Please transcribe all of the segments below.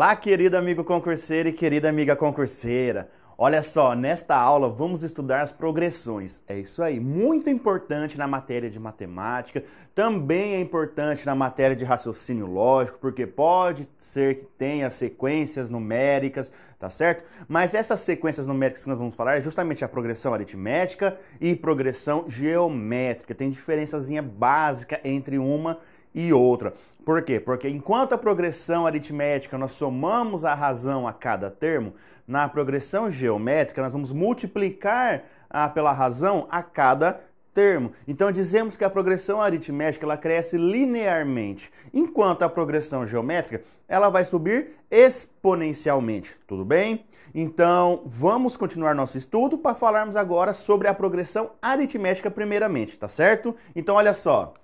Olá, querido amigo concurseiro e querida amiga concurseira. Olha só, nesta aula vamos estudar as progressões. É isso aí, muito importante na matéria de matemática, também é importante na matéria de raciocínio lógico, porque pode ser que tenha sequências numéricas, tá certo? Mas essas sequências numéricas que nós vamos falar é justamente a progressão aritmética e progressão geométrica. Tem diferençazinha básica entre uma e e outra. Por quê? Porque enquanto a progressão aritmética nós somamos a razão a cada termo, na progressão geométrica nós vamos multiplicar a, pela razão a cada termo. Então dizemos que a progressão aritmética ela cresce linearmente, enquanto a progressão geométrica ela vai subir exponencialmente. Tudo bem? Então vamos continuar nosso estudo para falarmos agora sobre a progressão aritmética primeiramente, tá certo? Então olha só.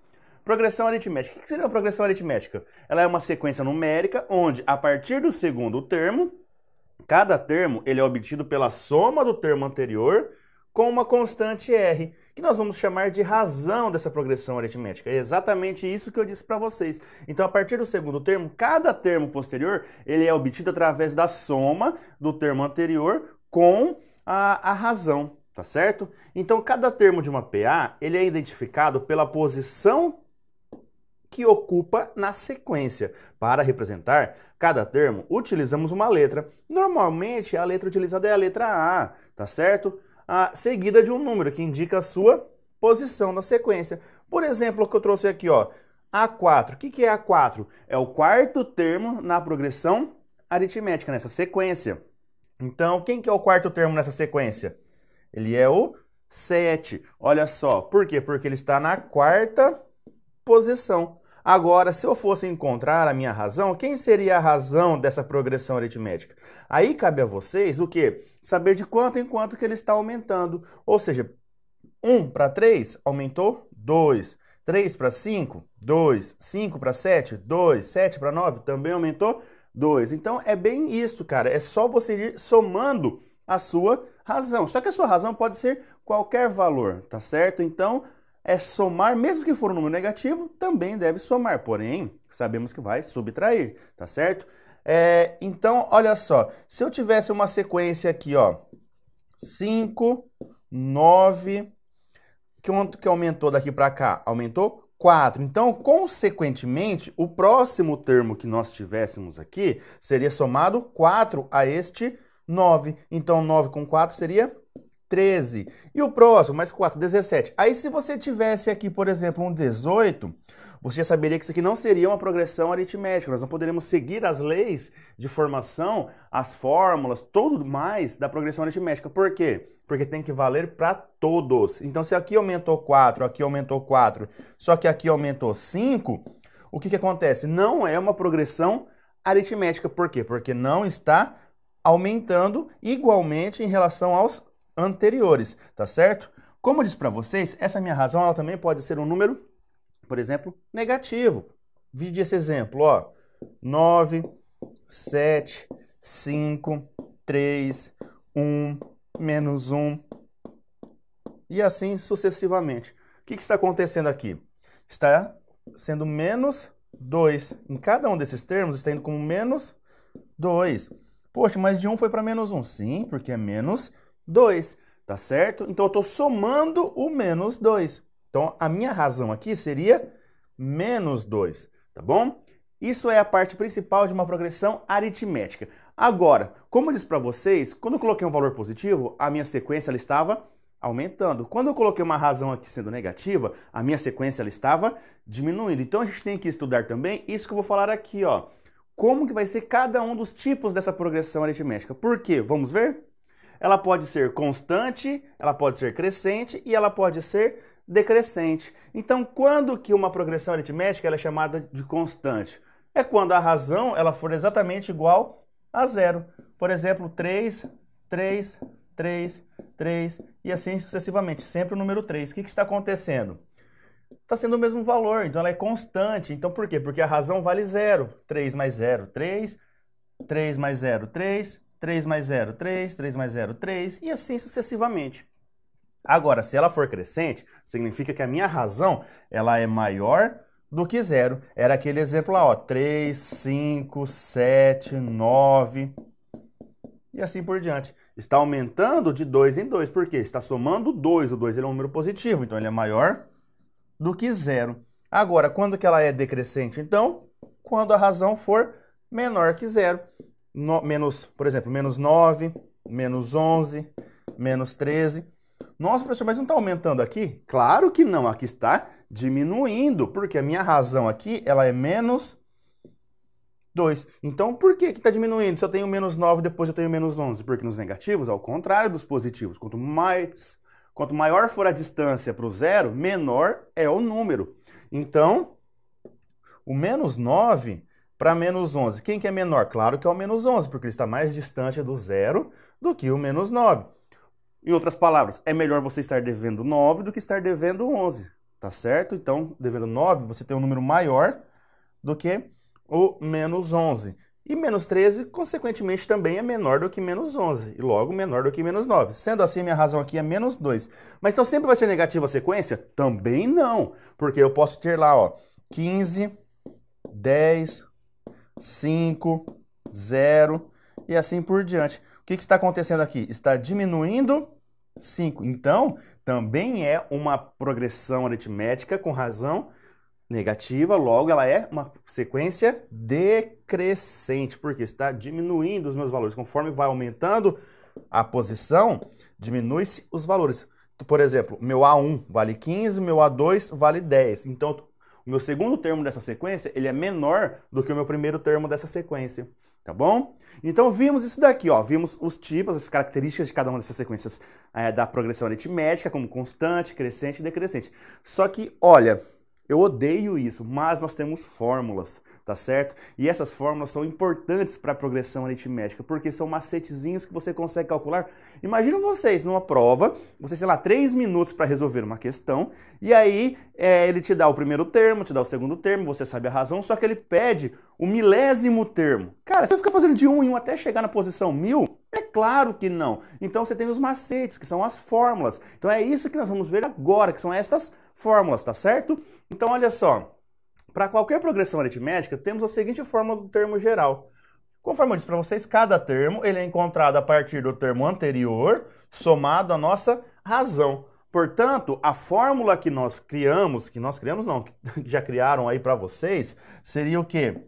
Progressão aritmética. O que seria uma progressão aritmética? Ela é uma sequência numérica onde, a partir do segundo termo, cada termo ele é obtido pela soma do termo anterior com uma constante R, que nós vamos chamar de razão dessa progressão aritmética. É exatamente isso que eu disse para vocês. Então, a partir do segundo termo, cada termo posterior ele é obtido através da soma do termo anterior com a, a razão, tá certo? Então, cada termo de uma PA ele é identificado pela posição que ocupa na sequência. Para representar cada termo, utilizamos uma letra. Normalmente, a letra utilizada é a letra A, tá certo? A seguida de um número que indica a sua posição na sequência. Por exemplo, o que eu trouxe aqui, ó, A4. O que, que é A4? É o quarto termo na progressão aritmética, nessa sequência. Então, quem que é o quarto termo nessa sequência? Ele é o 7. Olha só, por quê? Porque ele está na quarta posição. Agora, se eu fosse encontrar a minha razão, quem seria a razão dessa progressão aritmética? Aí cabe a vocês o quê? Saber de quanto em quanto que ele está aumentando. Ou seja, 1 para 3 aumentou 2. 3 para 5, 2. 5 para 7, 2. 7 para 9 também aumentou 2. Então é bem isso, cara. É só você ir somando a sua razão. Só que a sua razão pode ser qualquer valor, tá certo? Então, é somar, mesmo que for um número negativo, também deve somar, porém, sabemos que vai subtrair, tá certo? É, então, olha só, se eu tivesse uma sequência aqui, ó, 5, 9, quanto que aumentou daqui para cá? Aumentou 4. Então, consequentemente, o próximo termo que nós tivéssemos aqui seria somado 4 a este 9. Então, 9 com 4 seria 13. E o próximo, mais 4, 17. Aí se você tivesse aqui, por exemplo, um 18, você já saberia que isso aqui não seria uma progressão aritmética. Nós não poderíamos seguir as leis de formação, as fórmulas, tudo mais da progressão aritmética. Por quê? Porque tem que valer para todos. Então se aqui aumentou 4, aqui aumentou 4, só que aqui aumentou 5, o que, que acontece? Não é uma progressão aritmética. Por quê? Porque não está aumentando igualmente em relação aos anteriores, tá certo? Como eu disse para vocês, essa minha razão ela também pode ser um número, por exemplo, negativo. Vide esse exemplo, ó. 9, 7, 5, 3, 1, menos 1, e assim sucessivamente. O que, que está acontecendo aqui? Está sendo menos 2. Em cada um desses termos está indo como menos 2. Poxa, mas de 1 um foi para menos 1. Um. Sim, porque é menos 2. 2, tá certo? Então eu estou somando o menos 2. Então a minha razão aqui seria menos 2, tá bom? Isso é a parte principal de uma progressão aritmética. Agora, como eu disse para vocês, quando eu coloquei um valor positivo, a minha sequência ela estava aumentando. Quando eu coloquei uma razão aqui sendo negativa, a minha sequência ela estava diminuindo. Então a gente tem que estudar também isso que eu vou falar aqui, ó. Como que vai ser cada um dos tipos dessa progressão aritmética? Por quê? Vamos ver? ela pode ser constante, ela pode ser crescente e ela pode ser decrescente. Então, quando que uma progressão aritmética é chamada de constante? É quando a razão ela for exatamente igual a zero. Por exemplo, 3, 3, 3, 3 e assim sucessivamente, sempre o número 3. O que, que está acontecendo? Está sendo o mesmo valor, então ela é constante. Então por quê? Porque a razão vale zero. 3 mais 0, 3. 3 mais 0, 3. 3 mais 0, 3, 3 mais 0, 3, e assim sucessivamente. Agora, se ela for crescente, significa que a minha razão ela é maior do que zero. Era aquele exemplo lá, ó, 3, 5, 7, 9 e assim por diante. Está aumentando de 2 em 2, por quê? está somando 2, o 2 é um número positivo, então ele é maior do que zero. Agora, quando que ela é decrescente? Então, quando a razão for menor que zero no, menos, por exemplo, menos 9, menos 11, menos 13. Nossa, professor, mas não está aumentando aqui? Claro que não, aqui está diminuindo, porque a minha razão aqui ela é menos 2. Então, por que está diminuindo? Se eu tenho menos 9, depois eu tenho menos 11. Porque nos negativos, ao contrário dos positivos, quanto mais Quanto maior for a distância para o zero, menor é o número. Então, o menos 9 para menos 11. Quem que é menor? Claro que é o menos 11, porque ele está mais distante do zero do que o menos 9. Em outras palavras, é melhor você estar devendo 9 do que estar devendo 11, tá certo? Então, devendo 9, você tem um número maior do que o menos 11. E menos 13, consequentemente, também é menor do que menos 11, e logo menor do que menos 9. Sendo assim, minha razão aqui é menos 2. Mas então sempre vai ser negativa a sequência? Também não, porque eu posso ter lá ó, 15, 10, 5, 0 e assim por diante. O que, que está acontecendo aqui? Está diminuindo 5. Então, também é uma progressão aritmética com razão negativa, logo ela é uma sequência decrescente, porque está diminuindo os meus valores. Conforme vai aumentando a posição, diminui-se os valores. Por exemplo, meu A1 vale 15, meu A2 vale 10. Então, meu segundo termo dessa sequência, ele é menor do que o meu primeiro termo dessa sequência, tá bom? Então vimos isso daqui, ó, vimos os tipos, as características de cada uma dessas sequências é, da progressão aritmética, como constante, crescente e decrescente. Só que, olha, eu odeio isso, mas nós temos fórmulas, tá certo? E essas fórmulas são importantes para a progressão aritmética, porque são macetezinhos que você consegue calcular. Imagina vocês numa prova, você sei lá, três minutos para resolver uma questão, e aí é, ele te dá o primeiro termo, te dá o segundo termo, você sabe a razão, só que ele pede o milésimo termo. Cara, você fica fazendo de um em um até chegar na posição mil, é claro que não. Então você tem os macetes, que são as fórmulas. Então é isso que nós vamos ver agora, que são estas fórmulas, tá certo? Então olha só, para qualquer progressão aritmética, temos a seguinte fórmula do termo geral. Conforme eu disse para vocês, cada termo ele é encontrado a partir do termo anterior somado à nossa razão. Portanto, a fórmula que nós criamos, que nós criamos não, que já criaram aí para vocês, seria o quê?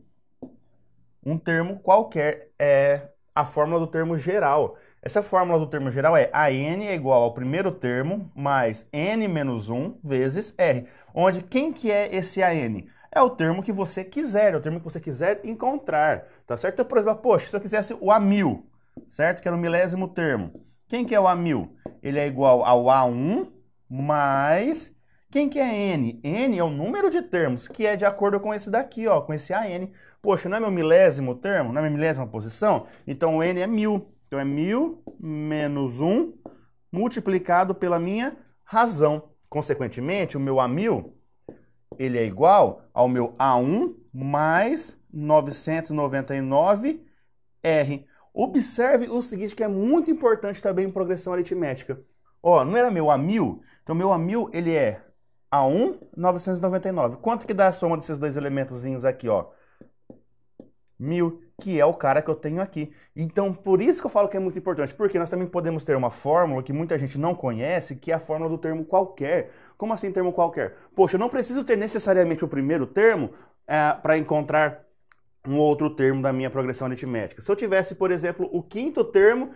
Um termo qualquer é a fórmula do termo geral. Essa fórmula do termo geral é AN é igual ao primeiro termo mais N menos 1 vezes R, onde quem que é esse AN? É o termo que você quiser, é o termo que você quiser encontrar, tá certo? Então, por exemplo, poxa, se eu quisesse o A1000, certo? Que era o milésimo termo. Quem que é o A1000? Ele é igual ao A1 mais quem que é N? N é o número de termos, que é de acordo com esse daqui, ó, com esse AN. Poxa, não é meu milésimo termo? Não é minha milésima posição? Então o N é mil. Então é mil menos 1 multiplicado pela minha razão. Consequentemente, o meu A1000 ele é igual ao meu A1 mais 999R. Observe o seguinte que é muito importante também em progressão aritmética. Ó, não era meu A1000? Então meu A1000 ele é a 1,999. Quanto que dá a soma desses dois elementozinhos aqui, ó? 1.000, que é o cara que eu tenho aqui. Então, por isso que eu falo que é muito importante, porque nós também podemos ter uma fórmula que muita gente não conhece, que é a fórmula do termo qualquer. Como assim termo qualquer? Poxa, eu não preciso ter necessariamente o primeiro termo é, para encontrar um outro termo da minha progressão aritmética. Se eu tivesse, por exemplo, o quinto termo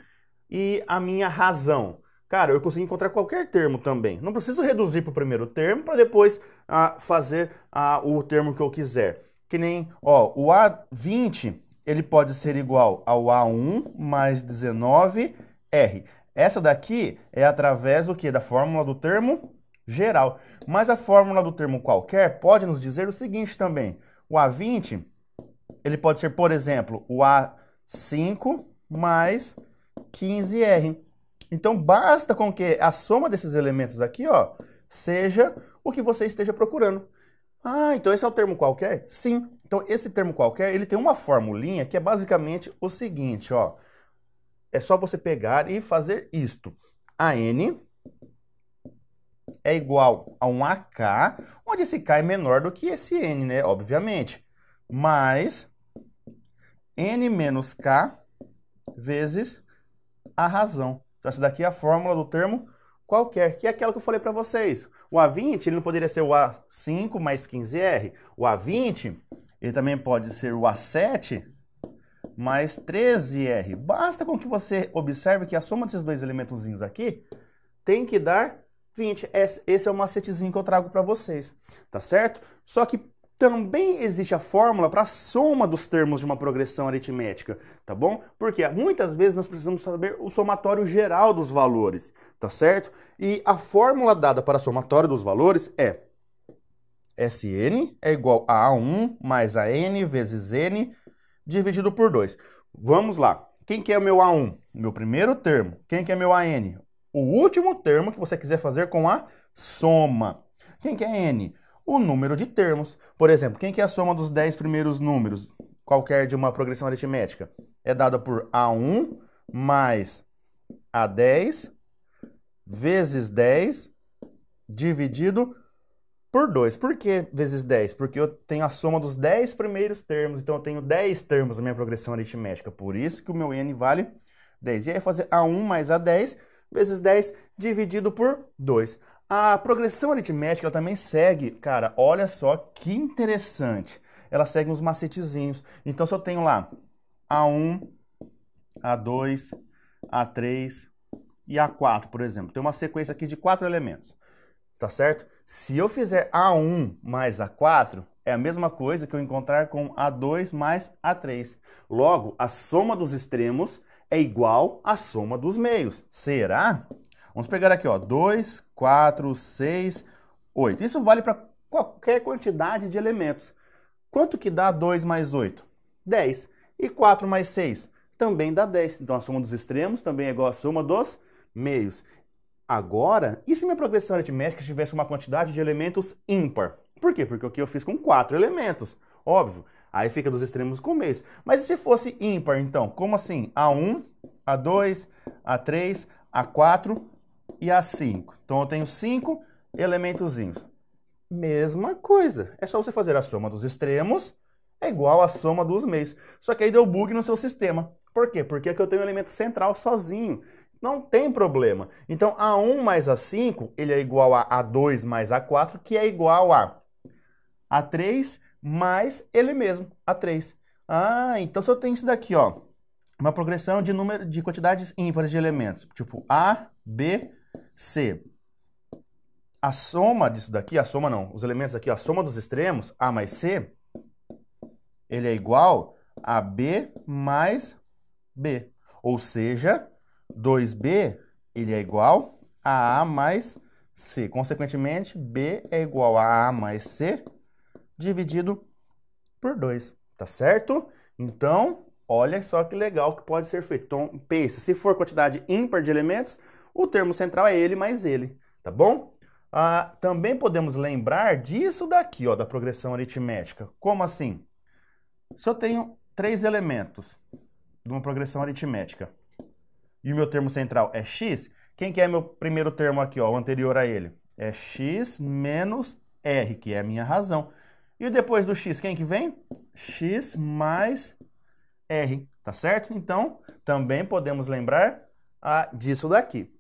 e a minha razão, Cara, eu consigo encontrar qualquer termo também. Não preciso reduzir para o primeiro termo para depois ah, fazer ah, o termo que eu quiser. Que nem, ó, o A20 ele pode ser igual ao A1 mais 19R. Essa daqui é através do que? Da fórmula do termo geral. Mas a fórmula do termo qualquer pode nos dizer o seguinte também. O A20, ele pode ser, por exemplo, o A5 mais 15R. Então basta com que a soma desses elementos aqui, ó, seja o que você esteja procurando. Ah, então esse é o termo qualquer? Sim. Então esse termo qualquer, ele tem uma formulinha que é basicamente o seguinte, ó. É só você pegar e fazer isto. A n é igual a um AK, onde esse K é menor do que esse N, né? Obviamente. Mais N menos K vezes a razão. Então essa daqui é a fórmula do termo qualquer, que é aquela que eu falei para vocês. O A20 ele não poderia ser o A5 mais 15R. O A20 ele também pode ser o A7 mais 13R. Basta com que você observe que a soma desses dois elementos aqui tem que dar 20. Esse é o macetezinho que eu trago para vocês, tá certo? Só que também existe a fórmula para a soma dos termos de uma progressão aritmética, tá bom? Porque muitas vezes nós precisamos saber o somatório geral dos valores, tá certo? E a fórmula dada para somatório dos valores é Sn é igual a A1 mais a n vezes n dividido por 2. Vamos lá. Quem que é o meu A1? Meu primeiro termo. Quem que é meu AN? O último termo que você quiser fazer com a soma. Quem que é N? o número de termos. Por exemplo, quem que é a soma dos 10 primeiros números, qualquer de uma progressão aritmética? É dada por A1 mais A10 vezes 10 dividido por 2. Por que vezes 10? Porque eu tenho a soma dos 10 primeiros termos, então eu tenho 10 termos na minha progressão aritmética. Por isso que o meu n vale 10. E aí fazer A1 mais A10 vezes 10 dividido por 2. A progressão aritmética ela também segue, cara, olha só que interessante. Ela segue uns macetezinhos. Então, se eu tenho lá A1, A2, A3 e A4, por exemplo, tem uma sequência aqui de quatro elementos, tá certo? Se eu fizer A1 mais A4, é a mesma coisa que eu encontrar com A2 mais A3. Logo, a soma dos extremos é igual à soma dos meios. Será? Será? Vamos pegar aqui, ó, 2, 4, 6, 8. Isso vale para qualquer quantidade de elementos. Quanto que dá 2 mais 8? 10. E 4 mais 6? Também dá 10. Então a soma dos extremos também é igual à soma dos meios. Agora, e se minha progressão aritmética tivesse uma quantidade de elementos ímpar? Por quê? Porque o que eu fiz com 4 elementos, óbvio. Aí fica dos extremos com meios. Mas e se fosse ímpar, então? Como assim? A1, A2, A3, A4 e a 5. Então eu tenho 5 elementozinhos. Mesma coisa. É só você fazer a soma dos extremos é igual à soma dos meios. Só que aí deu bug no seu sistema. Por quê? Porque aqui eu tenho um elemento central sozinho. Não tem problema. Então, A1 mais A5, ele é igual a A2 mais A4, que é igual a A3 mais ele mesmo, A3. Ah, então se eu tenho isso daqui, ó, uma progressão de número de quantidades ímpares de elementos, tipo A, B, C. A soma disso daqui, a soma não, os elementos aqui, a soma dos extremos, A mais C, ele é igual a B mais B. Ou seja, 2B ele é igual a A mais C. Consequentemente, B é igual a A mais C dividido por 2, tá certo? Então, olha só que legal que pode ser feito. Então, pense, se for quantidade ímpar de elementos, o termo central é ele mais ele, tá bom? Ah, também podemos lembrar disso daqui, ó, da progressão aritmética. Como assim? Se eu tenho três elementos de uma progressão aritmética e o meu termo central é x, quem que é meu primeiro termo aqui, ó, o anterior a ele? É x menos r, que é a minha razão. E depois do x, quem que vem? x mais r, tá certo? Então, também podemos lembrar ah, disso daqui.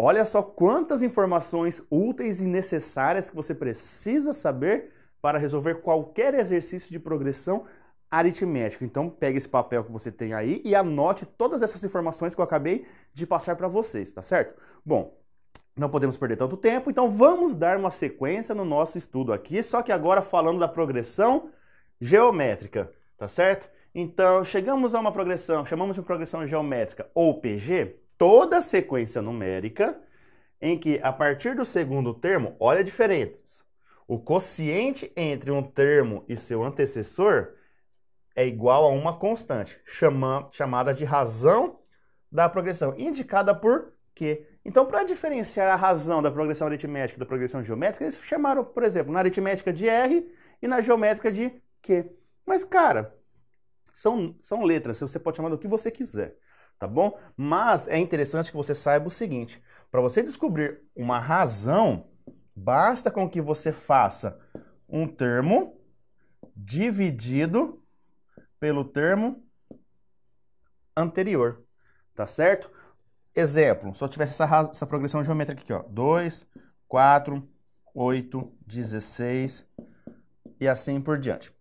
Olha só quantas informações úteis e necessárias que você precisa saber para resolver qualquer exercício de progressão aritmética. Então, pegue esse papel que você tem aí e anote todas essas informações que eu acabei de passar para vocês, tá certo? Bom, não podemos perder tanto tempo, então vamos dar uma sequência no nosso estudo aqui, só que agora falando da progressão geométrica, tá certo? Então, chegamos a uma progressão, chamamos de progressão geométrica ou PG, toda a sequência numérica em que, a partir do segundo termo, olha a diferença. O quociente entre um termo e seu antecessor é igual a uma constante, chama, chamada de razão da progressão, indicada por q Então, para diferenciar a razão da progressão aritmética da progressão geométrica, eles chamaram, por exemplo, na aritmética de R e na geométrica de Q. Mas, cara, são, são letras, você pode chamar do que você quiser tá bom? Mas é interessante que você saiba o seguinte: para você descobrir uma razão, basta com que você faça um termo dividido pelo termo anterior, tá certo? Exemplo, se eu tivesse essa, essa progressão geométrica aqui, ó, 2, 4, 8, 16 e assim por diante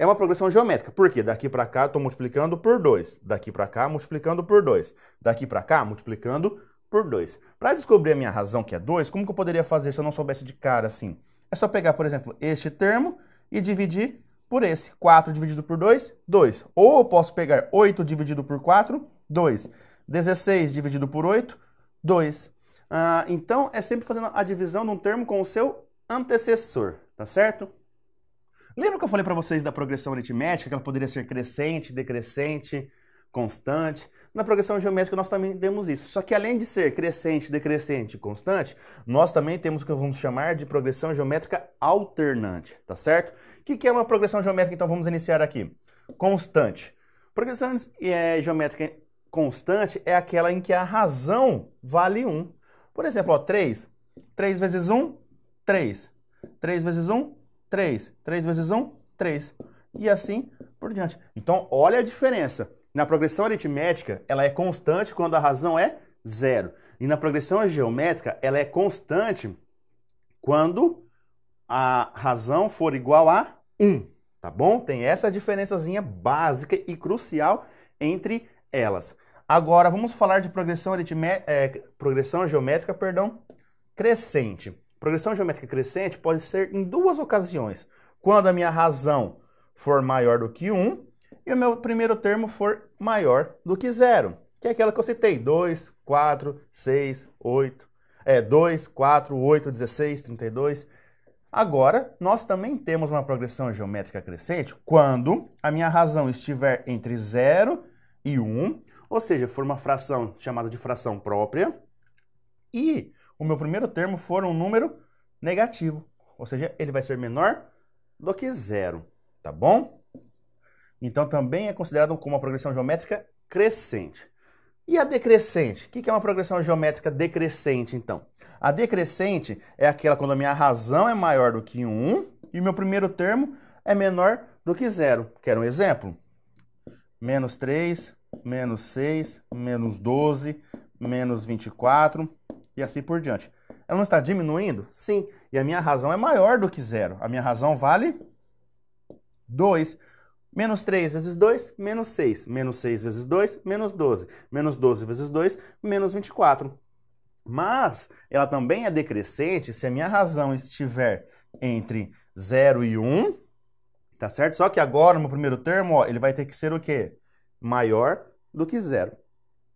é uma progressão geométrica. Por quê? Daqui para cá estou multiplicando por 2. Daqui para cá, multiplicando por 2. Daqui para cá, multiplicando por 2. Para descobrir a minha razão, que é 2, como que eu poderia fazer se eu não soubesse de cara assim? É só pegar, por exemplo, este termo e dividir por esse. 4 dividido por 2, 2. Ou eu posso pegar 8 dividido por 4, 2. 16 dividido por 8, 2. Ah, então, é sempre fazendo a divisão de um termo com o seu antecessor, tá certo? Lembra que eu falei para vocês da progressão aritmética, que ela poderia ser crescente, decrescente, constante? Na progressão geométrica nós também temos isso. Só que além de ser crescente, decrescente, constante, nós também temos o que vamos chamar de progressão geométrica alternante, tá certo? O que é uma progressão geométrica? Então vamos iniciar aqui. Constante. Progressão é, geométrica constante é aquela em que a razão vale 1. Por exemplo, ó, 3. 3 vezes 1, 3. 3 vezes 1, 3. 3 vezes 1, 3. E assim por diante. Então, olha a diferença. Na progressão aritmética, ela é constante quando a razão é zero. E na progressão geométrica, ela é constante quando a razão for igual a 1, tá bom? Tem essa diferençazinha básica e crucial entre elas. Agora, vamos falar de progressão, É, progressão geométrica perdão, crescente. Progressão geométrica crescente pode ser em duas ocasiões. Quando a minha razão for maior do que 1 e o meu primeiro termo for maior do que 0. que é aquela que eu citei, 2, 4, 6, 8, é 2, 4, 8, 16, 32. Agora, nós também temos uma progressão geométrica crescente quando a minha razão estiver entre 0 e 1, ou seja, for uma fração chamada de fração própria, e o meu primeiro termo for um número negativo. Ou seja, ele vai ser menor do que zero, tá bom? Então também é considerado como uma progressão geométrica crescente. E a decrescente? O que é uma progressão geométrica decrescente, então? A decrescente é aquela quando a minha razão é maior do que 1 e meu primeiro termo é menor do que zero. Quer um exemplo? Menos 3, menos 6, menos 12, menos 24, e assim por diante. Ela não está diminuindo? Sim. E a minha razão é maior do que zero. A minha razão vale 2. Menos 3 vezes 2, menos 6. Menos 6 vezes 2, menos 12. Menos 12 vezes 2, menos 24. Mas ela também é decrescente se a minha razão estiver entre 0 e 1, tá certo? Só que agora, no primeiro termo, ó, ele vai ter que ser o quê? Maior do que zero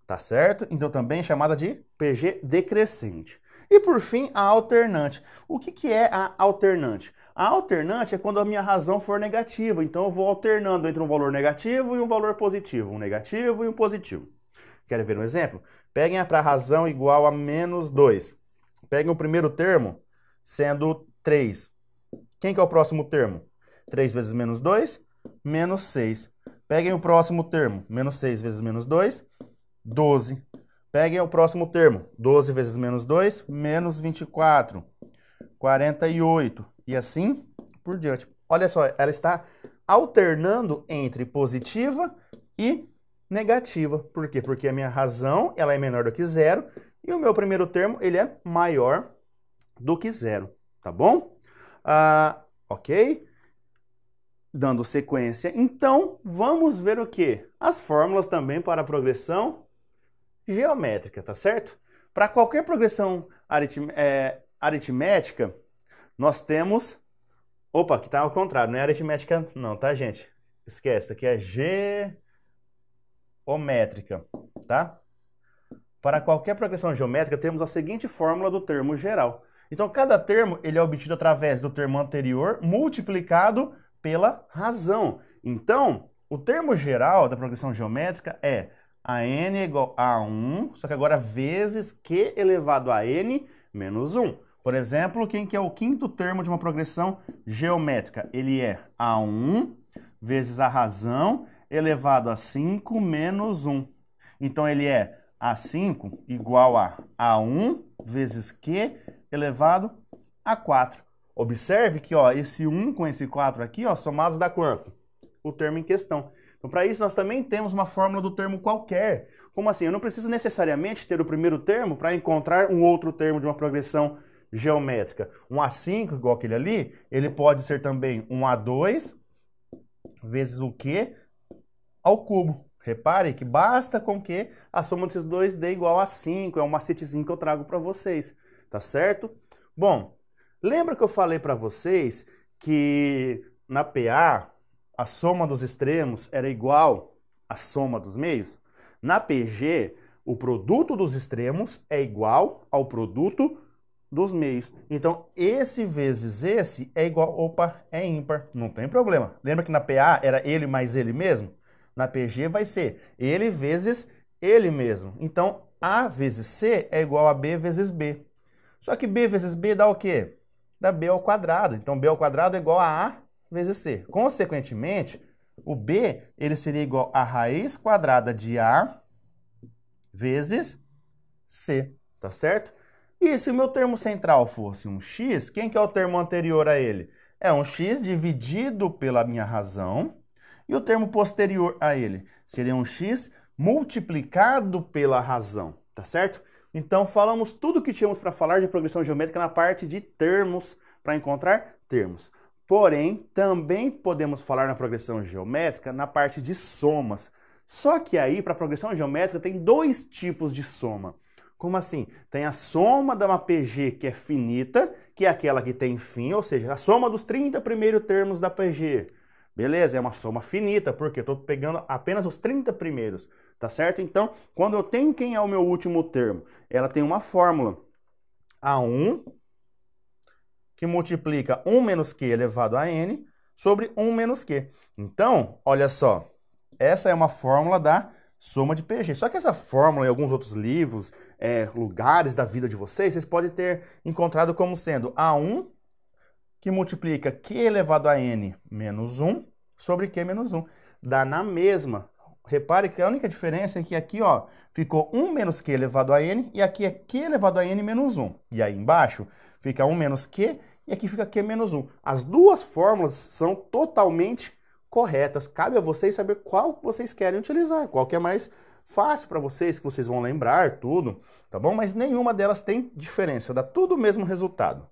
tá certo? Então também é chamada de PG decrescente. E por fim, a alternante. O que, que é a alternante? A alternante é quando a minha razão for negativa, então eu vou alternando entre um valor negativo e um valor positivo, um negativo e um positivo. Querem ver um exemplo? Peguem para a razão igual a menos 2. Peguem o primeiro termo sendo 3. Quem que é o próximo termo? 3 vezes menos 2, menos 6. Peguem o próximo termo, menos 6 vezes menos 2, 12. Peguem o próximo termo. 12 vezes menos 2, menos 24. 48. E assim por diante. Olha só, ela está alternando entre positiva e negativa. Por quê? Porque a minha razão ela é menor do que zero e o meu primeiro termo ele é maior do que zero, tá bom? Ah, ok? Dando sequência, então vamos ver o que? As fórmulas também para a progressão geométrica, tá certo? Para qualquer progressão aritm é, aritmética, nós temos. Opa, aqui tá ao contrário, não é aritmética, não, tá, gente? Esquece, aqui é geométrica, tá? Para qualquer progressão geométrica, temos a seguinte fórmula do termo geral. Então, cada termo ele é obtido através do termo anterior multiplicado pela razão. Então, o termo geral da progressão geométrica é a n é igual a 1, só que agora vezes q elevado a n menos 1. Por exemplo, quem que é o quinto termo de uma progressão geométrica? Ele é a1 vezes a razão elevado a 5 menos 1. Então ele é a5 igual a a1 vezes q elevado a 4. Observe que ó, esse 1 com esse 4 aqui ó, somados dá quanto? O termo em questão. Então, para isso, nós também temos uma fórmula do termo qualquer. Como assim? Eu não preciso necessariamente ter o primeiro termo para encontrar um outro termo de uma progressão geométrica. Um A5, igual aquele ali, ele pode ser também um A2 vezes o Q ao cubo. Repare que basta com que a soma desses dois dê igual a 5. É um macetezinho que eu trago para vocês, tá certo? Bom, lembra que eu falei para vocês que na PA a soma dos extremos era igual à soma dos meios, na PG, o produto dos extremos é igual ao produto dos meios. Então, esse vezes esse é igual, opa, é ímpar, não tem problema. Lembra que na PA era ele mais ele mesmo? Na PG vai ser ele vezes ele mesmo. Então, A vezes C é igual a B vezes B. Só que B vezes B dá o quê? Dá B ao quadrado. Então, B ao quadrado é igual a A vezes C. Consequentemente, o B ele seria igual a raiz quadrada de A vezes C, tá certo? E se o meu termo central fosse um x, quem que é o termo anterior a ele? É um x dividido pela minha razão, e o termo posterior a ele seria um x multiplicado pela razão, tá certo? Então falamos tudo o que tínhamos para falar de progressão geométrica na parte de termos, para encontrar termos. Porém, também podemos falar na progressão geométrica na parte de somas. Só que aí, para a progressão geométrica, tem dois tipos de soma. Como assim? Tem a soma da uma PG que é finita, que é aquela que tem fim, ou seja, a soma dos 30 primeiros termos da PG. Beleza, é uma soma finita, porque eu estou pegando apenas os 30 primeiros, tá certo? Então, quando eu tenho quem é o meu último termo, ela tem uma fórmula. A1 que multiplica 1 menos q elevado a n sobre 1 menos q. Então, olha só, essa é uma fórmula da soma de PG. Só que essa fórmula, em alguns outros livros, é, lugares da vida de vocês, vocês podem ter encontrado como sendo A1, que multiplica q elevado a n menos 1 sobre q menos 1. Dá na mesma Repare que a única diferença é que aqui ó, ficou 1 menos q elevado a n e aqui é q elevado a n menos 1. E aí embaixo fica 1 menos q e aqui fica q menos 1. As duas fórmulas são totalmente corretas. Cabe a vocês saber qual vocês querem utilizar, qual que é mais fácil para vocês, que vocês vão lembrar tudo, tá bom? Mas nenhuma delas tem diferença, dá tudo o mesmo resultado.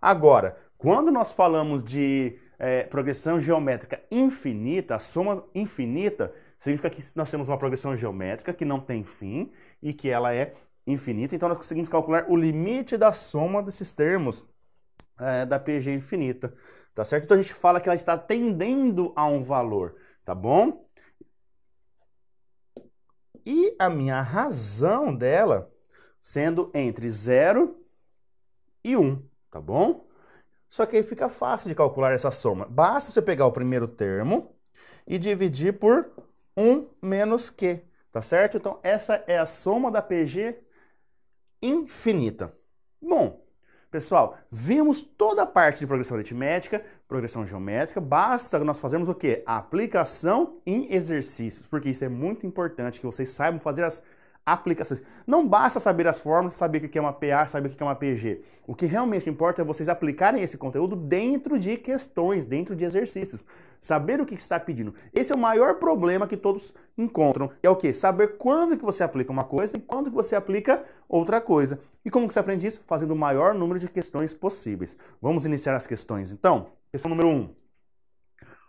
Agora, quando nós falamos de é, progressão geométrica infinita, a soma infinita, significa que nós temos uma progressão geométrica que não tem fim e que ela é infinita. Então, nós conseguimos calcular o limite da soma desses termos é, da PG infinita, tá certo? Então, a gente fala que ela está tendendo a um valor, tá bom? E a minha razão dela sendo entre 0 e 1, um, tá bom? Só que aí fica fácil de calcular essa soma. Basta você pegar o primeiro termo e dividir por 1 menos Q, tá certo? Então, essa é a soma da PG infinita. Bom, pessoal, vimos toda a parte de progressão aritmética, progressão geométrica. Basta nós fazermos o quê? A aplicação em exercícios, porque isso é muito importante que vocês saibam fazer as aplicações. Não basta saber as fórmulas, saber o que é uma PA, saber o que é uma PG. O que realmente importa é vocês aplicarem esse conteúdo dentro de questões, dentro de exercícios. Saber o que está pedindo. Esse é o maior problema que todos encontram. É o que? Saber quando que você aplica uma coisa e quando que você aplica outra coisa. E como que você aprende isso? Fazendo o maior número de questões possíveis. Vamos iniciar as questões, então. Questão número 1. Um.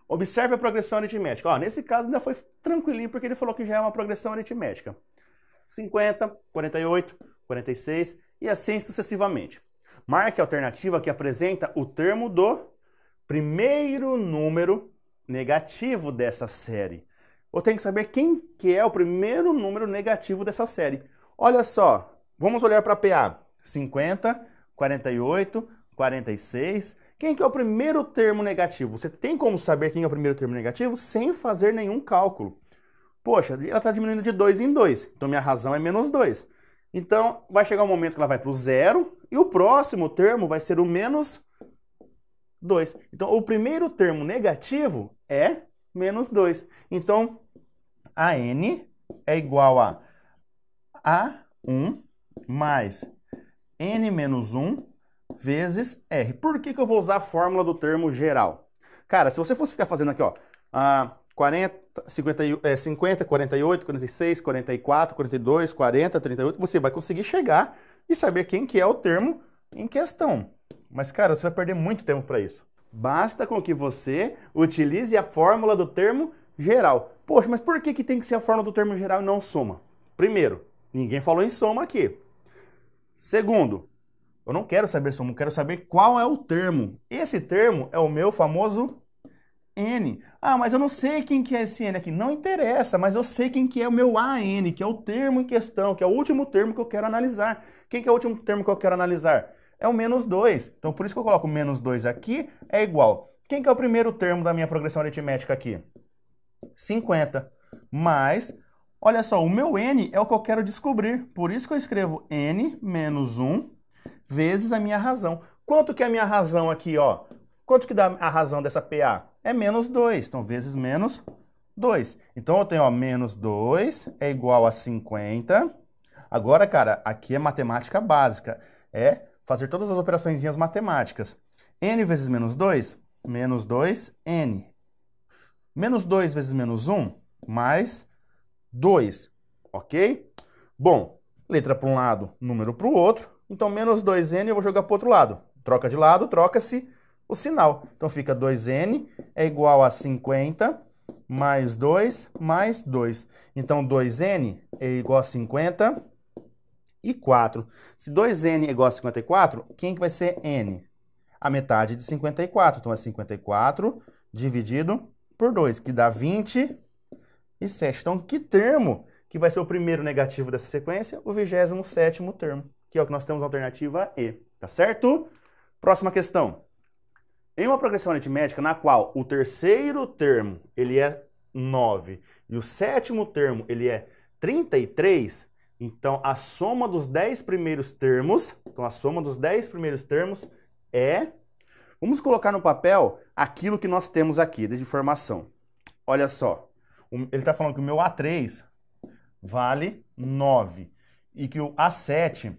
Observe a progressão aritmética. Ó, nesse caso ainda foi tranquilinho porque ele falou que já é uma progressão aritmética. 50, 48, 46 e assim sucessivamente. Marque a alternativa que apresenta o termo do primeiro número negativo dessa série. Eu tenho que saber quem que é o primeiro número negativo dessa série. Olha só, vamos olhar para PA. 50, 48, 46. Quem que é o primeiro termo negativo? Você tem como saber quem é o primeiro termo negativo sem fazer nenhum cálculo. Poxa, ela está diminuindo de 2 em 2, então minha razão é menos 2. Então, vai chegar um momento que ela vai para o zero e o próximo termo vai ser o menos 2. Então, o primeiro termo negativo é menos 2. Então, a n é igual a a1 mais n menos 1 vezes r. Por que, que eu vou usar a fórmula do termo geral? Cara, se você fosse ficar fazendo aqui, ó, a 40, 50, é, 50, 48, 46, 44, 42, 40, 38, você vai conseguir chegar e saber quem que é o termo em questão. Mas, cara, você vai perder muito tempo para isso. Basta com que você utilize a fórmula do termo geral. Poxa, mas por que, que tem que ser a fórmula do termo geral e não soma? Primeiro, ninguém falou em soma aqui. Segundo, eu não quero saber soma, eu quero saber qual é o termo. Esse termo é o meu famoso N. Ah, mas eu não sei quem que é esse N aqui. Não interessa, mas eu sei quem que é o meu AN, que é o termo em questão, que é o último termo que eu quero analisar. Quem que é o último termo que eu quero analisar? É o menos 2. Então, por isso que eu coloco menos 2 aqui, é igual. Quem que é o primeiro termo da minha progressão aritmética aqui? 50. Mais, olha só, o meu N é o que eu quero descobrir. Por isso que eu escrevo N menos 1 vezes a minha razão. Quanto que é a minha razão aqui, ó? Quanto que dá a razão dessa PA? É menos 2, então vezes menos 2. Então eu tenho ó, menos 2 é igual a 50. Agora, cara, aqui é matemática básica, é fazer todas as operações matemáticas. n vezes menos 2, menos 2n. Menos 2 vezes menos 1, mais 2, ok? Bom, letra para um lado, número para o outro. Então, menos 2n eu vou jogar para o outro lado. Troca de lado, troca-se o sinal. Então fica 2n é igual a 50 mais 2 mais 2. Então 2n é igual a 50 e 4. Se 2n é igual a 54, quem que vai ser n? A metade de 54. Então é 54 dividido por 2, que dá 27. Então que termo que vai ser o primeiro negativo dessa sequência? O 27º termo, que é o que nós temos na alternativa E, tá certo? Próxima questão. Em uma progressão aritmética na qual o terceiro termo ele é 9 e o sétimo termo ele é 33, então a soma dos 10 primeiros termos, então a soma dos 10 primeiros termos é Vamos colocar no papel aquilo que nós temos aqui de informação. Olha só, ele está falando que o meu A3 vale 9 e que o A7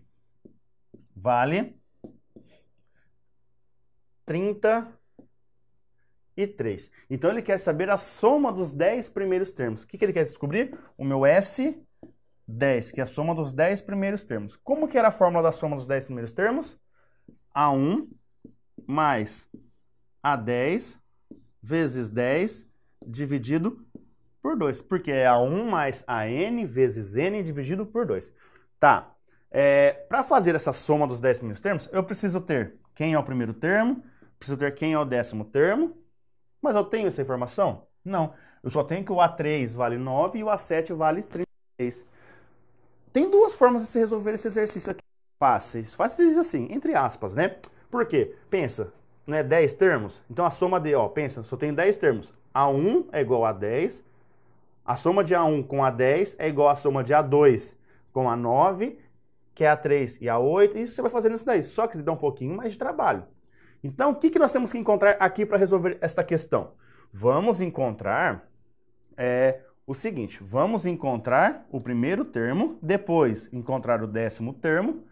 vale 33. Então ele quer saber a soma dos 10 primeiros termos. O que, que ele quer descobrir? O meu S, 10, que é a soma dos 10 primeiros termos. Como que era a fórmula da soma dos 10 primeiros termos? A1 mais A10 vezes 10 dividido por 2, porque é A1 mais AN vezes N dividido por 2. Tá, é, para fazer essa soma dos 10 primeiros termos, eu preciso ter quem é o primeiro termo, preciso ter quem é o décimo termo, mas eu tenho essa informação? Não. Eu só tenho que o A3 vale 9 e o A7 vale 36. Tem duas formas de se resolver esse exercício aqui. Fáceis. Fáceis assim, entre aspas, né? Por quê? Pensa, não né, 10 termos? Então a soma de, ó, pensa, só tenho 10 termos. A1 é igual a 10. A soma de A1 com A10 é igual a soma de A2 com A9, que é A3 e A8. E você vai fazendo isso daí. Só que dá um pouquinho mais de trabalho. Então, o que, que nós temos que encontrar aqui para resolver esta questão? Vamos encontrar é, o seguinte: vamos encontrar o primeiro termo, depois encontrar o décimo termo,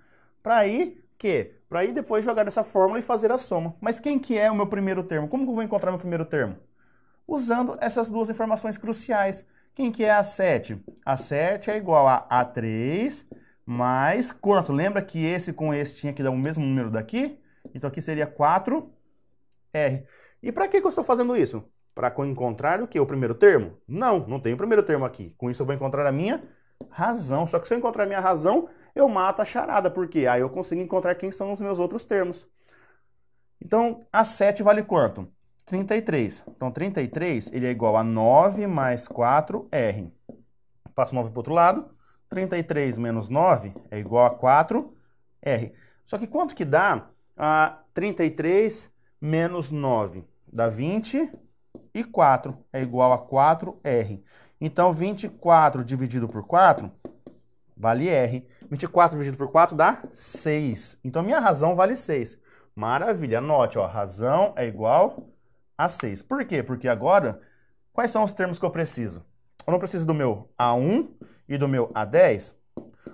para aí que? Para aí depois jogar essa fórmula e fazer a soma. Mas quem que é o meu primeiro termo? Como que eu vou encontrar meu primeiro termo? Usando essas duas informações cruciais. Quem que é A7? A7 é igual a A3 mais quanto? Lembra que esse com esse tinha que dar o mesmo número daqui? Então aqui seria 4R. E para que, que eu estou fazendo isso? Para encontrar o que? O primeiro termo? Não, não tem o primeiro termo aqui. Com isso eu vou encontrar a minha razão. Só que se eu encontrar a minha razão, eu mato a charada, Por quê? aí eu consigo encontrar quem são os meus outros termos. Então, a 7 vale quanto? 33. Então, 33 ele é igual a 9 mais 4R. Passo 9 para o outro lado. 33 menos 9 é igual a 4R. Só que quanto que dá a 33 menos 9 dá 24, é igual a 4R. Então, 24 dividido por 4 vale R. 24 dividido por 4 dá 6. Então, minha razão vale 6. Maravilha, note, ó, razão é igual a 6. Por quê? Porque agora, quais são os termos que eu preciso? Eu não preciso do meu A1 e do meu A10.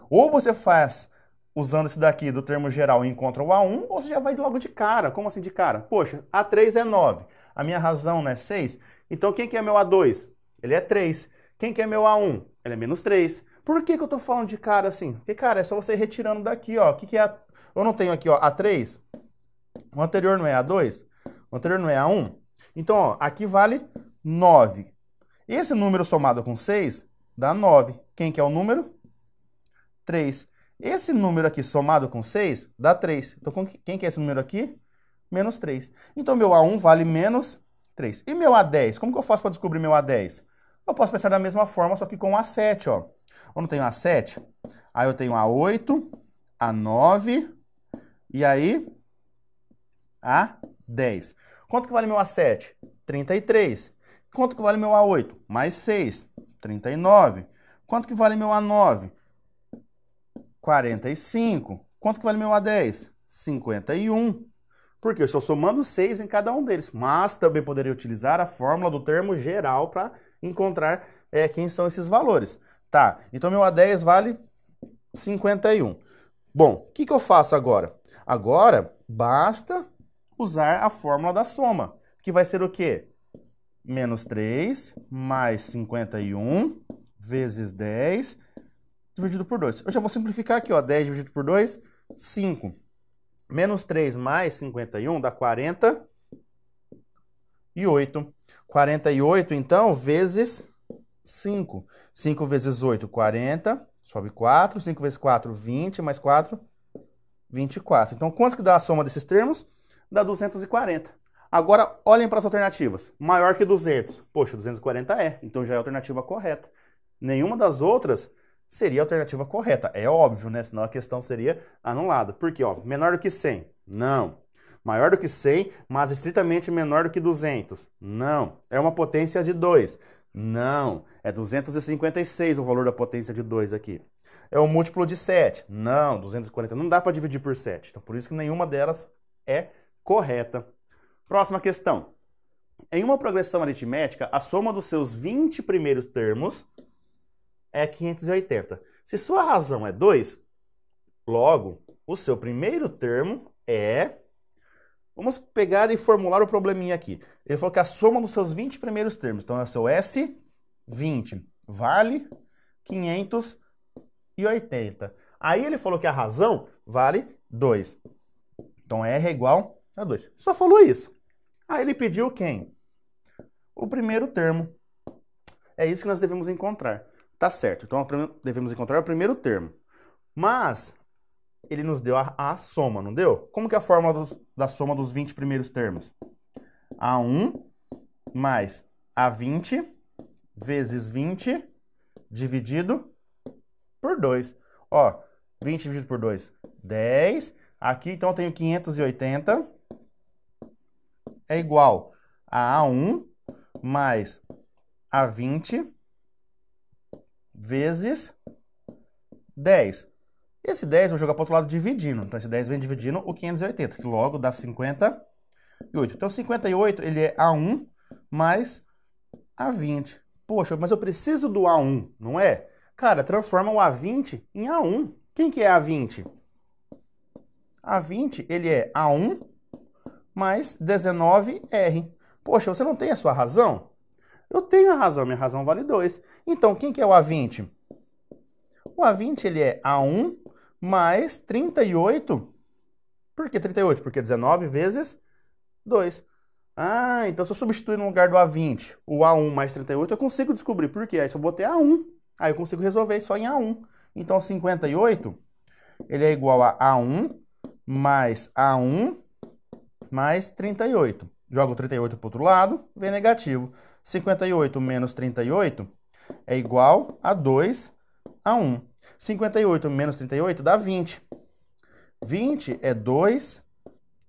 Ou você faz usando esse daqui do termo geral, encontra o A1, ou você já vai logo de cara. Como assim de cara? Poxa, A3 é 9, a minha razão não é 6. Então quem que é meu A2? Ele é 3. Quem que é meu A1? Ele é menos 3. Por que, que eu estou falando de cara assim? Porque, cara, é só você retirando daqui, ó. O que, que é a... Eu não tenho aqui, ó, A3. O anterior não é A2. O anterior não é A1. Então, ó, aqui vale 9. Esse número somado com 6 dá 9. Quem que é o número? 3. Esse número aqui somado com 6 dá 3. Então, quem que é esse número aqui? Menos 3. Então, meu A1 vale menos 3. E meu A10? Como que eu faço para descobrir meu A10? Eu posso pensar da mesma forma, só que com A7, ó. Eu não tenho A7, aí eu tenho A8, A9 e aí A10. Quanto que vale meu A7? 33. Quanto que vale meu A8? Mais 6, 39. Quanto que vale meu A9? 45. Quanto que vale meu A10? 51. Porque eu estou somando 6 em cada um deles. Mas também poderia utilizar a fórmula do termo geral para encontrar é, quem são esses valores. Tá, então meu A10 vale 51. Bom, o que, que eu faço agora? Agora, basta usar a fórmula da soma, que vai ser o quê? Menos 3 mais 51 vezes 10 dividido por 2. Eu já vou simplificar aqui, ó, 10 dividido por 2, 5. Menos 3 mais 51 dá 48. 48, então, vezes 5. 5 vezes 8, 40, sobe 4. 5 vezes 4, 20, mais 4, 24. Então, quanto que dá a soma desses termos? Dá 240. Agora, olhem para as alternativas. Maior que 200. Poxa, 240 é, então já é a alternativa correta. Nenhuma das outras seria a alternativa correta. É óbvio, né? Senão a questão seria anulada. Porque, ó, menor do que 100? Não. Maior do que 100, mas estritamente menor do que 200? Não. É uma potência de 2? Não. É 256 o valor da potência de 2 aqui. É um múltiplo de 7? Não, 240. Não dá para dividir por 7. Então, por isso que nenhuma delas é correta. Próxima questão. Em uma progressão aritmética, a soma dos seus 20 primeiros termos é 580. Se sua razão é 2, logo, o seu primeiro termo é... Vamos pegar e formular o probleminha aqui. Ele falou que a soma dos seus 20 primeiros termos, então é o seu S20, vale 580. Aí ele falou que a razão vale 2. Então R é igual a 2. Só falou isso. Aí ele pediu quem? O primeiro termo. É isso que nós devemos encontrar. Tá certo. Então devemos encontrar o primeiro termo. Mas ele nos deu a, a soma, não deu? Como que é a forma dos, da soma dos 20 primeiros termos? A1 mais A20 vezes 20 dividido por 2. Ó, 20 dividido por 2, 10. Aqui, então, eu tenho 580 é igual a A1 mais A20 vezes 10. Esse 10 eu vou jogar para o outro lado dividindo. Então, esse 10 vem dividindo o 580, que logo dá 58. Então, 58 ele é A1 mais A20. Poxa, mas eu preciso do A1, não é? Cara, transforma o A20 em A1. Quem que é A20? A20 ele é A1 mais 19R. Poxa, você não tem a sua razão? eu tenho a razão, minha razão vale 2. Então, quem que é o A20? O A20 ele é A1 mais 38. Por que 38? Porque 19 é vezes 2. Ah, então se eu substituir no lugar do A20 o A1 mais 38, eu consigo descobrir por quê. Aí só vou ter A1. Aí eu consigo resolver só em A1. Então 58 ele é igual a A1 mais A1 mais 38. Jogo 38 para o outro lado, vem negativo. 58 menos 38 é igual a 2 a 1. 58 menos 38 dá 20. 20 é 2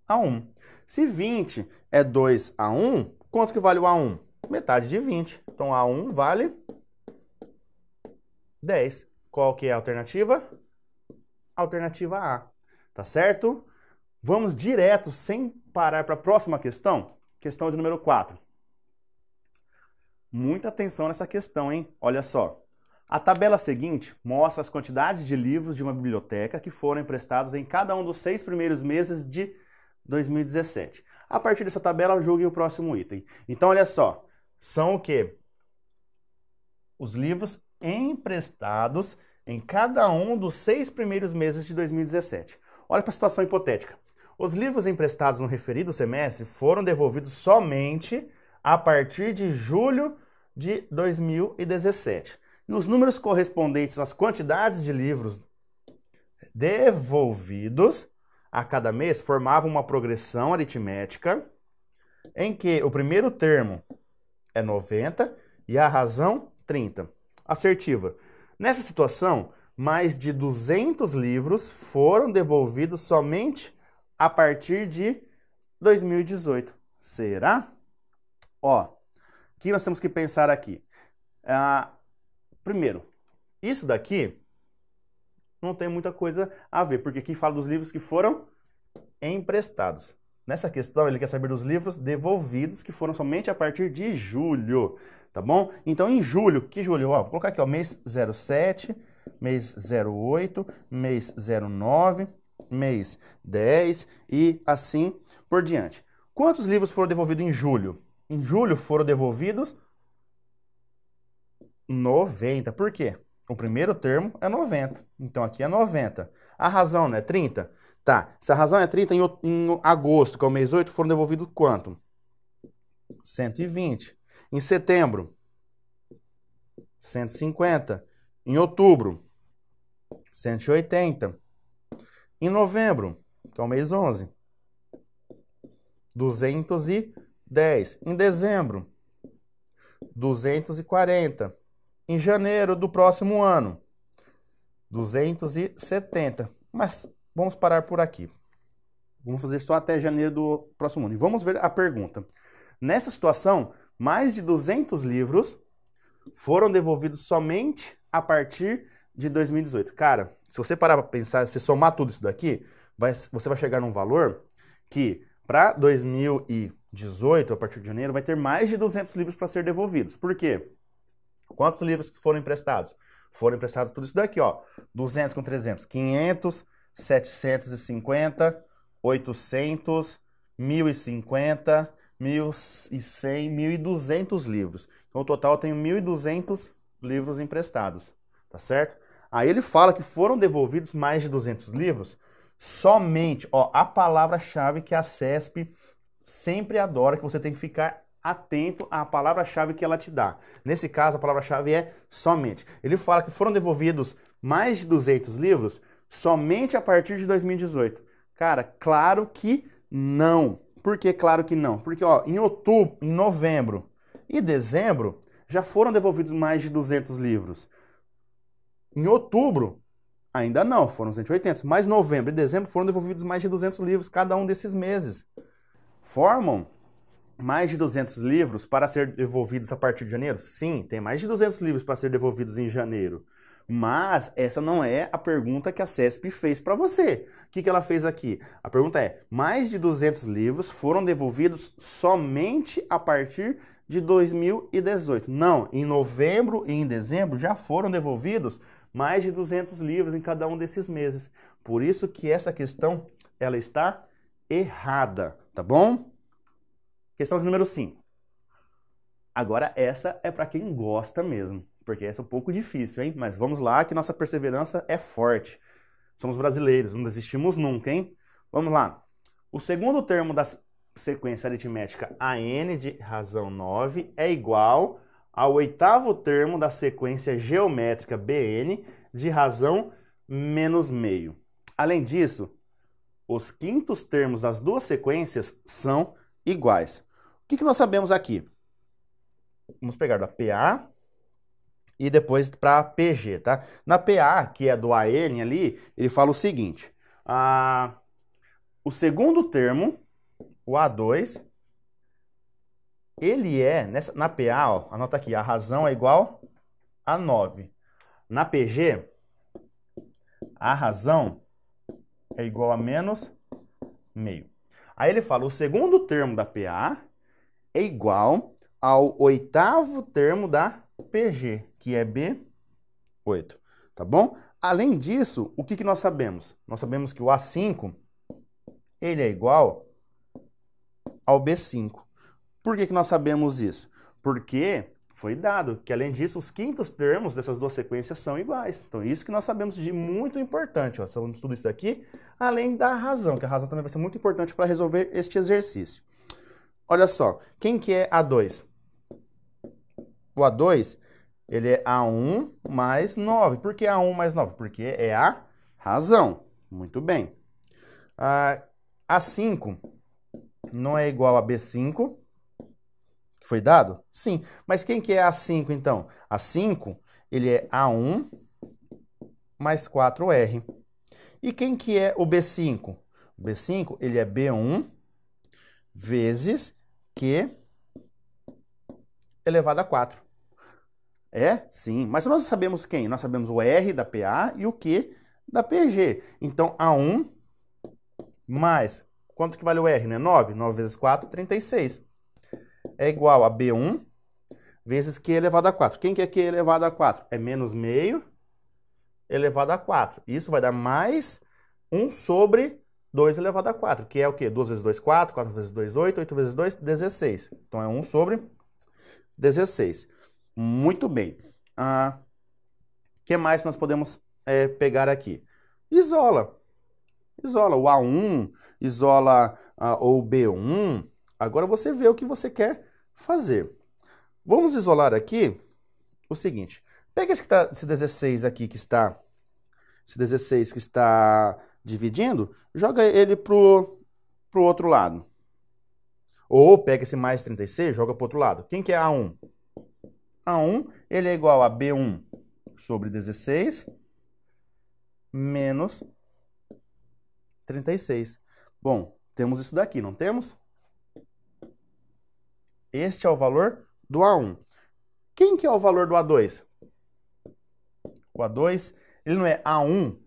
a 1. Se 20 é 2 a 1, quanto que vale o A1? Metade de 20. Então A1 vale 10. Qual que é a alternativa? Alternativa A. Tá certo? Vamos direto, sem parar, para a próxima questão. Questão de número 4. Muita atenção nessa questão, hein? Olha só. A tabela seguinte mostra as quantidades de livros de uma biblioteca que foram emprestados em cada um dos seis primeiros meses de 2017. A partir dessa tabela, julgue o próximo item. Então, olha só. São o quê? Os livros emprestados em cada um dos seis primeiros meses de 2017. Olha para a situação hipotética. Os livros emprestados no referido semestre foram devolvidos somente a partir de julho de 2017. E os números correspondentes às quantidades de livros devolvidos a cada mês formavam uma progressão aritmética em que o primeiro termo é 90 e a razão 30. Assertiva. Nessa situação, mais de 200 livros foram devolvidos somente a partir de 2018. Será? Ó, o que nós temos que pensar aqui? Ah, primeiro, isso daqui não tem muita coisa a ver, porque aqui fala dos livros que foram emprestados. Nessa questão, ele quer saber dos livros devolvidos que foram somente a partir de julho, tá bom? Então, em julho, que julho? Ó, vou colocar aqui, ó, mês 07, mês 08, mês 09, mês 10 e assim por diante. Quantos livros foram devolvidos em julho? Em julho foram devolvidos 90. Por quê? O primeiro termo é 90. Então aqui é 90. A razão não é 30? Tá. Se a razão é 30, em, em agosto, que é o mês 8, foram devolvidos quanto? 120. Em setembro, 150. Em outubro, 180. Em novembro, que é o mês 11, 200 e 10. Em dezembro, 240. Em janeiro do próximo ano, 270. Mas vamos parar por aqui. Vamos fazer só até janeiro do próximo ano. E vamos ver a pergunta. Nessa situação, mais de 200 livros foram devolvidos somente a partir de 2018. Cara, se você parar para pensar, se somar tudo isso daqui, vai, você vai chegar num valor que para 2018 18, a partir de janeiro, vai ter mais de 200 livros para ser devolvidos. Por quê? Quantos livros foram emprestados? Foram emprestados tudo isso daqui, ó. 200 com 300, 500, 750, 800, 1050, 1100, 1200 livros. Então, no total, eu tenho 1200 livros emprestados, tá certo? Aí ele fala que foram devolvidos mais de 200 livros somente, ó, a palavra-chave que a CESP sempre adora que você tem que ficar atento à palavra-chave que ela te dá. Nesse caso, a palavra-chave é somente. Ele fala que foram devolvidos mais de 200 livros somente a partir de 2018. Cara, claro que não. Por que claro que não? Porque ó, em outubro, em novembro e dezembro já foram devolvidos mais de 200 livros. Em outubro, ainda não, foram 180, mas novembro e dezembro foram devolvidos mais de 200 livros cada um desses meses. Formam mais de 200 livros para ser devolvidos a partir de janeiro? Sim, tem mais de 200 livros para ser devolvidos em janeiro. Mas essa não é a pergunta que a CESP fez para você. O que, que ela fez aqui? A pergunta é: mais de 200 livros foram devolvidos somente a partir de 2018? Não, em novembro e em dezembro já foram devolvidos mais de 200 livros em cada um desses meses. Por isso que essa questão ela está errada. Tá bom? Questão de número 5. Agora, essa é para quem gosta mesmo, porque essa é um pouco difícil, hein? Mas vamos lá, que nossa perseverança é forte. Somos brasileiros, não desistimos nunca, hein? Vamos lá. O segundo termo da sequência aritmética AN de razão 9 é igual ao oitavo termo da sequência geométrica BN de razão menos meio. Além disso, os quintos termos das duas sequências são iguais. O que, que nós sabemos aqui? Vamos pegar da PA e depois para PG, tá? Na PA, que é do AN ali, ele fala o seguinte: a, o segundo termo, o A2, ele é, nessa, na PA, ó, anota aqui, a razão é igual a 9. Na PG, a razão é igual a menos meio. Aí ele fala, o segundo termo da PA é igual ao oitavo termo da PG, que é B8, tá bom? Além disso, o que, que nós sabemos? Nós sabemos que o A5, ele é igual ao B5. Por que, que nós sabemos isso? Porque foi dado, que além disso, os quintos termos dessas duas sequências são iguais. Então, isso que nós sabemos de muito importante, ó, sabemos tudo isso daqui, além da razão, que a razão também vai ser muito importante para resolver este exercício. Olha só, quem que é A2? O A2, ele é A1 mais 9. Por que A1 mais 9? Porque é a razão. Muito bem. A5 ah, não é igual a B5, foi dado? Sim. Mas quem que é A5, então? A5, ele é A1 mais 4R. E quem que é o B5? O B5, ele é B1 vezes Q elevado a 4. É? Sim. Mas nós sabemos quem? Nós sabemos o R da PA e o Q da PG. Então, A1 mais... Quanto que vale o R, né? 9. 9 vezes 4, 36 é igual a B1 vezes Q elevado a 4. Quem que é Q elevado a 4? É menos meio elevado a 4. Isso vai dar mais 1 sobre 2 elevado a 4, que é o quê? 2 vezes 2, 4, 4 vezes 2, 8, 8 vezes 2, 16. Então é 1 sobre 16. Muito bem. O ah, que mais nós podemos é, pegar aqui? Isola. Isola o A1, isola ah, ou B1, Agora você vê o que você quer fazer. Vamos isolar aqui o seguinte. Pega esse, que tá, esse 16 aqui que está... Esse 16 que está dividindo, joga ele pro, pro outro lado. Ou pega esse mais 36 joga pro outro lado. Quem que é A1? A1, ele é igual a B1 sobre 16 menos 36. Bom, temos isso daqui, não temos? Este é o valor do A1. Quem que é o valor do A2? O A2, ele não é A1,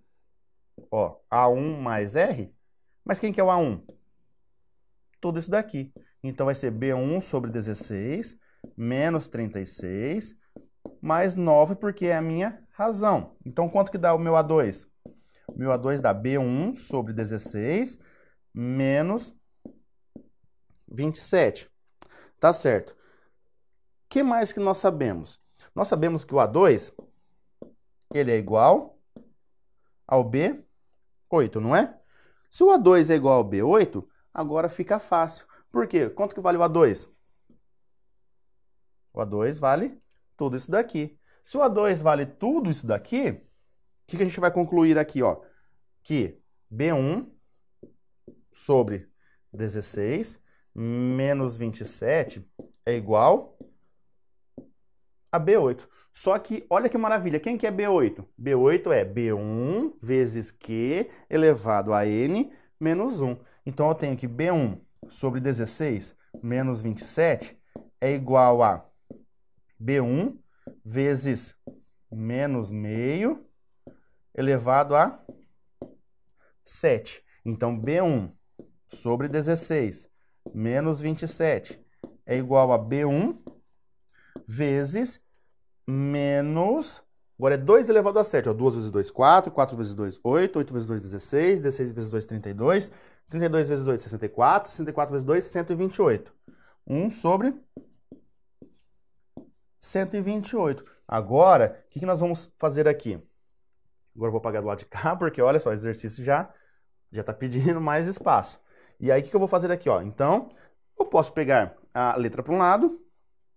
ó, A1 mais R? Mas quem que é o A1? Tudo isso daqui. Então vai ser B1 sobre 16 menos 36 mais 9, porque é a minha razão. Então quanto que dá o meu A2? O meu A2 dá B1 sobre 16 menos 27. Tá certo. O que mais que nós sabemos? Nós sabemos que o A2 ele é igual ao B8, não é? Se o A2 é igual ao B8, agora fica fácil. Por quê? Quanto que vale o A2? O A2 vale tudo isso daqui. Se o A2 vale tudo isso daqui, o que, que a gente vai concluir aqui? Ó? Que B1 sobre 16 menos 27 é igual a B8. Só que, olha que maravilha, quem que é B8? B8 é B1 vezes Q elevado a N menos 1. Então, eu tenho que B1 sobre 16 menos 27 é igual a B1 vezes menos meio elevado a 7. Então, B1 sobre 16 menos 27 é igual a B1 vezes menos. Agora é 2 elevado a 7. Ó, 2 vezes 2, 4. 4 vezes 2, 8. 8 vezes 2, 16. 16 vezes 2, 32. 32 vezes 8, 64. 64 vezes 2, 128. 1 sobre 128. Agora, o que, que nós vamos fazer aqui? Agora eu vou apagar do lado de cá, porque olha só, o exercício já já está pedindo mais espaço. E aí, o que, eu vou fazer aqui? Ó? Então, eu posso pegar a letra para um lado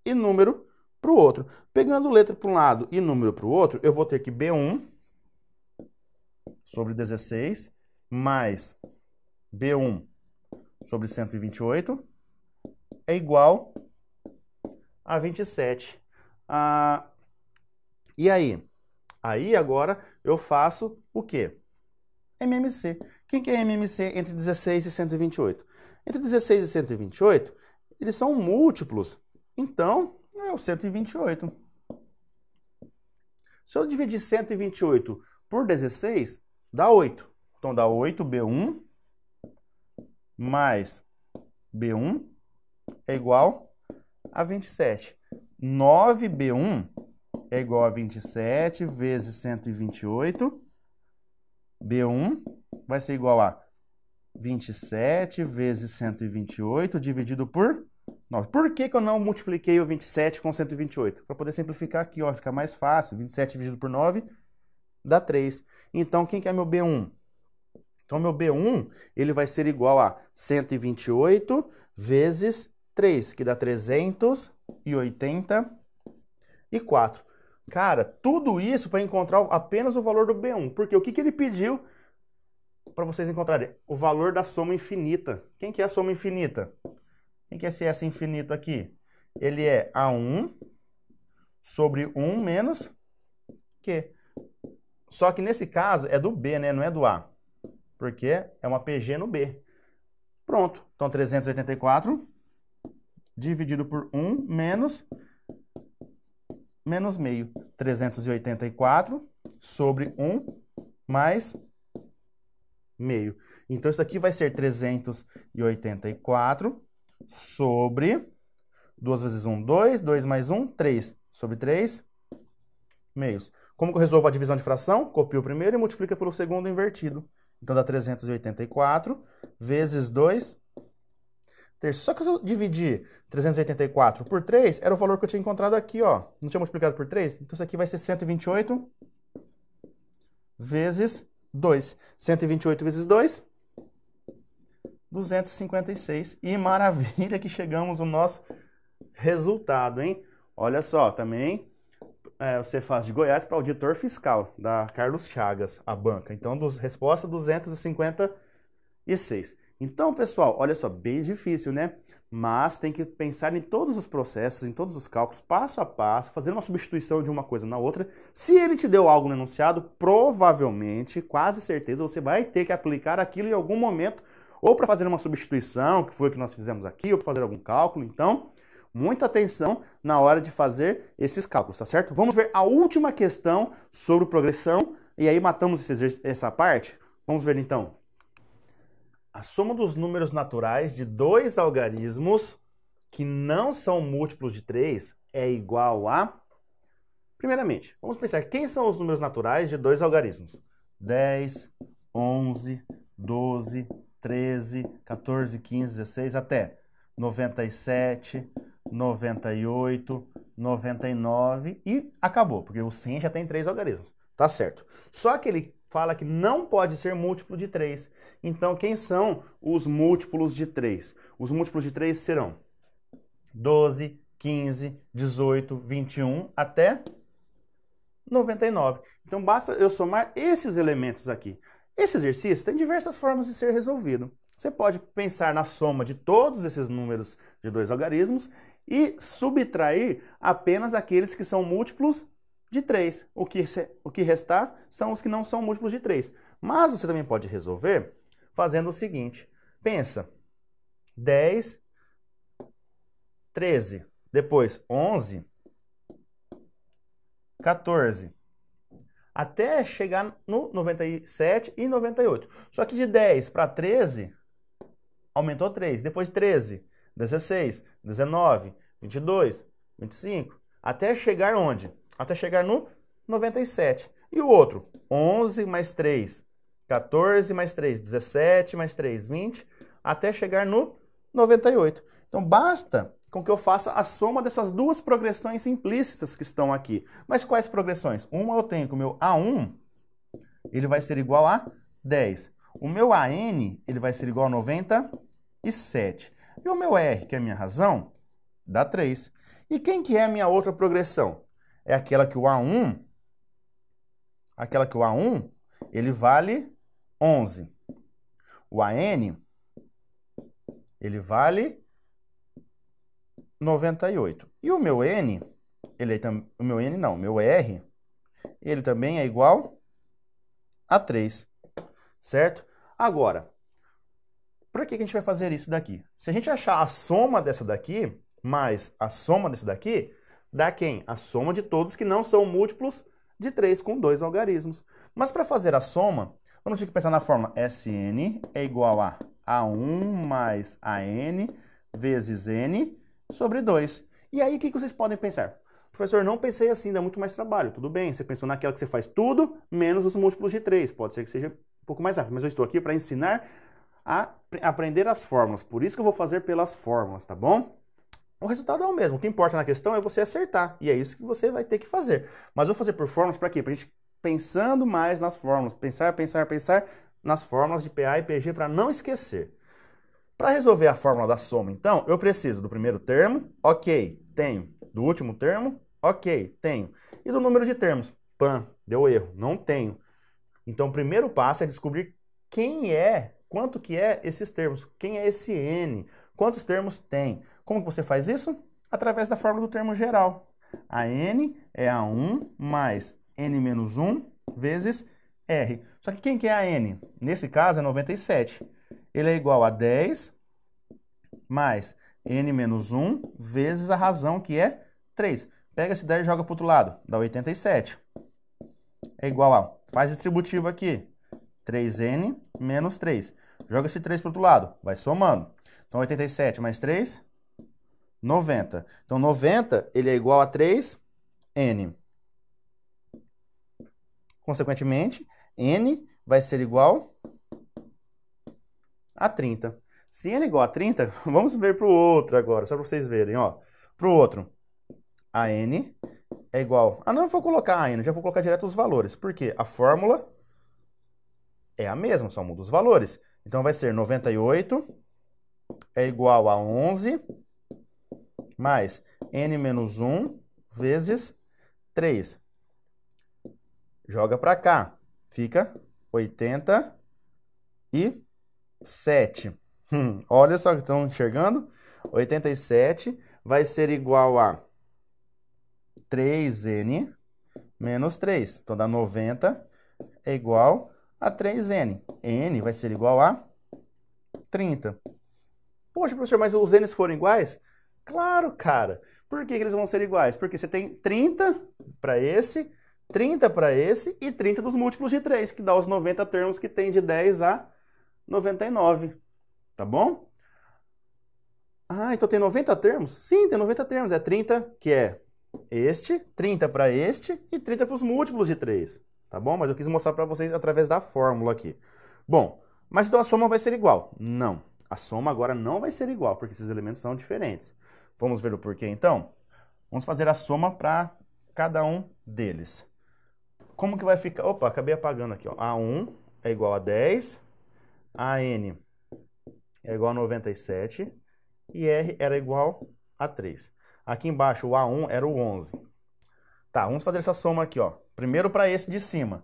e número para o outro. Pegando letra para um lado e número para o outro, eu vou ter que B1 sobre 16 mais B1 sobre 128 é igual a 27. Ah, e aí? Aí agora eu faço o quê? MMC. Quem que é MMC entre 16 e 128? Entre 16 e 128, eles são múltiplos. Então, é o 128. Se eu dividir 128 por 16, dá 8. Então dá 8B1 mais B1 é igual a 27. 9B1 é igual a 27 vezes 128 B1 vai ser igual a 27 vezes 128 dividido por 9. Por que, que eu não multipliquei o 27 com 128? Para poder simplificar aqui, ó, fica mais fácil. 27 dividido por 9 dá 3. Então, quem que é meu B1? Então, meu B1 ele vai ser igual a 128 vezes 3, que dá 384. Cara, tudo isso para encontrar apenas o valor do B1. Porque o que, que ele pediu para vocês encontrarem? O valor da soma infinita. Quem que é a soma infinita? Quem que é esse S infinito aqui? Ele é A1 sobre 1 menos Q. Só que nesse caso é do B, né? Não é do A. Porque é uma PG no B. Pronto. Então, 384 dividido por 1 menos menos meio. 384 sobre 1 mais meio. Então, isso aqui vai ser 384 sobre 2 vezes 1, 2. 2 mais 1, 3. Sobre 3 meios. Como que eu resolvo a divisão de fração? Copio o primeiro e multiplica pelo segundo invertido. Então, dá 384 vezes 2 terço. Só que se eu dividir 384 por 3, era o valor que eu tinha encontrado aqui, ó. Não tinha multiplicado por 3? Então isso aqui vai ser 128 vezes 2. 128 vezes 2, 256. E maravilha que chegamos ao nosso resultado, hein? Olha só, também é, o Cefaz de Goiás para auditor fiscal da Carlos Chagas, a banca. Então, dos, resposta 256. Então, pessoal, olha só, bem difícil, né? Mas tem que pensar em todos os processos, em todos os cálculos, passo a passo, fazer uma substituição de uma coisa na outra. Se ele te deu algo no enunciado, provavelmente, quase certeza, você vai ter que aplicar aquilo em algum momento, ou para fazer uma substituição, que foi o que nós fizemos aqui, ou para fazer algum cálculo. Então, muita atenção na hora de fazer esses cálculos, tá certo? Vamos ver a última questão sobre progressão, e aí matamos essa parte? Vamos ver então a soma dos números naturais de dois algarismos que não são múltiplos de 3 é igual a. Primeiramente, vamos pensar quem são os números naturais de dois algarismos: 10, 11, 12, 13, 14, 15, 16 até 97, 98, 99 e acabou, porque o 100 já tem três algarismos. Tá certo. Só aquele fala que não pode ser múltiplo de 3. Então, quem são os múltiplos de 3? Os múltiplos de 3 serão 12, 15, 18, 21 até 99. Então, basta eu somar esses elementos aqui. Esse exercício tem diversas formas de ser resolvido. Você pode pensar na soma de todos esses números de dois algarismos e subtrair apenas aqueles que são múltiplos de 3. O que, o que restar são os que não são múltiplos de 3. Mas você também pode resolver fazendo o seguinte. Pensa, 10, 13, depois 11, 14, até chegar no 97 e 98. Só que de 10 para 13, aumentou 3. Depois 13, 16, 19, 22, 25, até chegar onde? até chegar no 97. E o outro? 11 mais 3, 14 mais 3, 17 mais 3, 20, até chegar no 98. Então basta com que eu faça a soma dessas duas progressões implícitas que estão aqui. Mas quais progressões? Uma eu tenho com o meu A1 ele vai ser igual a 10. O meu AN ele vai ser igual a 97. E o meu R, que é a minha razão, dá 3. E quem que é a minha outra progressão? é aquela que o A1, aquela que o A1, ele vale 11. O AN, ele vale 98. E o meu N, ele é tam... o meu N não, meu R, ele também é igual a 3, certo? Agora, para que, que a gente vai fazer isso daqui? Se a gente achar a soma dessa daqui, mais a soma dessa daqui, dá quem? A soma de todos que não são múltiplos de 3 com dois algarismos. Mas para fazer a soma, vamos ter que pensar na forma Sn é igual a A1 mais AN vezes N sobre 2. E aí o que vocês podem pensar? Professor, não pensei assim, dá muito mais trabalho. Tudo bem, você pensou naquela que você faz tudo menos os múltiplos de 3. Pode ser que seja um pouco mais rápido, mas eu estou aqui para ensinar a aprender as fórmulas. Por isso que eu vou fazer pelas fórmulas, tá bom? o resultado é o mesmo. O que importa na questão é você acertar. E é isso que você vai ter que fazer. Mas eu vou fazer por fórmulas para quê? Para a gente pensando mais nas fórmulas. Pensar, pensar, pensar nas fórmulas de PA e PG para não esquecer. Para resolver a fórmula da soma, então, eu preciso do primeiro termo, ok, tenho. Do último termo, ok, tenho. E do número de termos, pan, deu erro, não tenho. Então, o primeiro passo é descobrir quem é, quanto que é esses termos, quem é esse n, quantos termos tem, como você faz isso? Através da fórmula do termo geral. A n é A1 mais n menos 1 vezes R. Só que quem que é a n? Nesse caso é 97. Ele é igual a 10 mais n menos 1 vezes a razão, que é 3. Pega esse 10 e joga para o outro lado, dá 87. É igual a, faz distributivo aqui, 3n menos 3. Joga esse 3 para o outro lado, vai somando. Então, 87 mais 3, 90. Então, 90 ele é igual a 3n. Consequentemente, n vai ser igual a 30. Se n é igual a 30, vamos ver para o outro agora, só para vocês verem. Para o outro, a n é igual... Ah, não, eu vou colocar a n, já vou colocar direto os valores. Por quê? A fórmula é a mesma, só muda os valores. Então, vai ser 98 é igual a 11 mais n menos 1 vezes 3. Joga para cá. Fica 87. Hum, olha só que estão enxergando. 87 vai ser igual a 3n menos 3. Então, dá 90 é igual a 3n. n vai ser igual a 30. Poxa, professor, mas os n's foram iguais? Claro, cara. Por que, que eles vão ser iguais? Porque você tem 30 para esse, 30 para esse e 30 dos múltiplos de 3, que dá os 90 termos que tem de 10 a 99. Tá bom? Ah, então tem 90 termos? Sim, tem 90 termos. É 30, que é este, 30 para este e 30 para os múltiplos de 3. Tá bom? Mas eu quis mostrar para vocês através da fórmula aqui. Bom, mas então a soma vai ser igual? Não. A soma agora não vai ser igual, porque esses elementos são diferentes. Vamos ver o porquê então? Vamos fazer a soma para cada um deles. Como que vai ficar? Opa, acabei apagando aqui. Ó. A1 é igual a 10, AN é igual a 97 e R era igual a 3. Aqui embaixo o A1 era o 11. Tá, vamos fazer essa soma aqui, ó. Primeiro para esse de cima.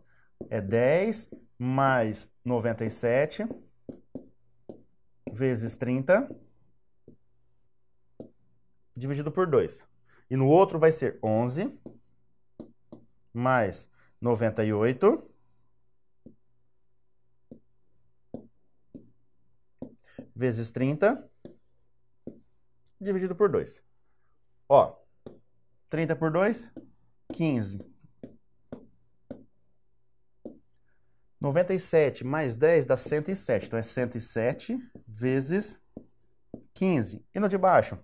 É 10 mais 97 vezes 30 dividido por 2. E no outro vai ser 11 mais 98 vezes 30 dividido por 2. Ó, 30 por 2, 15. 97 mais 10 dá 107. Então é 107 vezes 15. E no de baixo?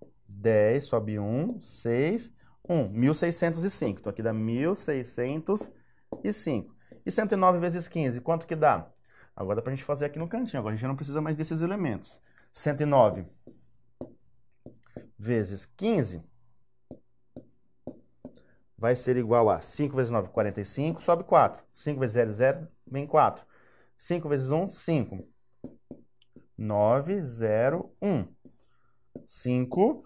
10, sobe 1, 6, 1. 1605. Então aqui dá 1605. E 109 vezes 15, quanto que dá? Agora dá para a gente fazer aqui no cantinho. Agora a gente não precisa mais desses elementos. 109 vezes 15 vai ser igual a 5 vezes 9, 45, sobe 4. 5 vezes 0, 0, vem 4. 5 vezes 1, 5. 9, 0, 1. 5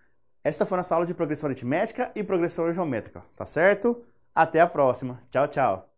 Esta foi nossa aula de progressão aritmética e progressão geométrica, tá certo? Até a próxima. Tchau, tchau.